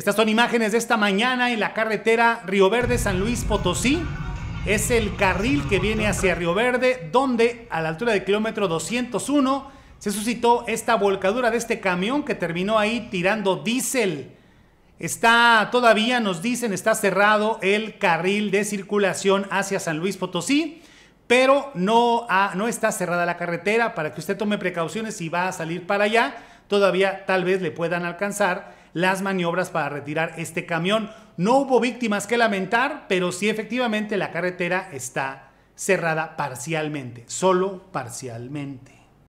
Estas son imágenes de esta mañana en la carretera Río Verde San Luis Potosí. Es el carril que viene hacia Río Verde, donde a la altura del kilómetro 201 se suscitó esta volcadura de este camión que terminó ahí tirando diésel. Está todavía, nos dicen, está cerrado el carril de circulación hacia San Luis Potosí, pero no, no está cerrada la carretera para que usted tome precauciones si va a salir para allá todavía tal vez le puedan alcanzar las maniobras para retirar este camión. No hubo víctimas que lamentar, pero sí efectivamente la carretera está cerrada parcialmente, solo parcialmente.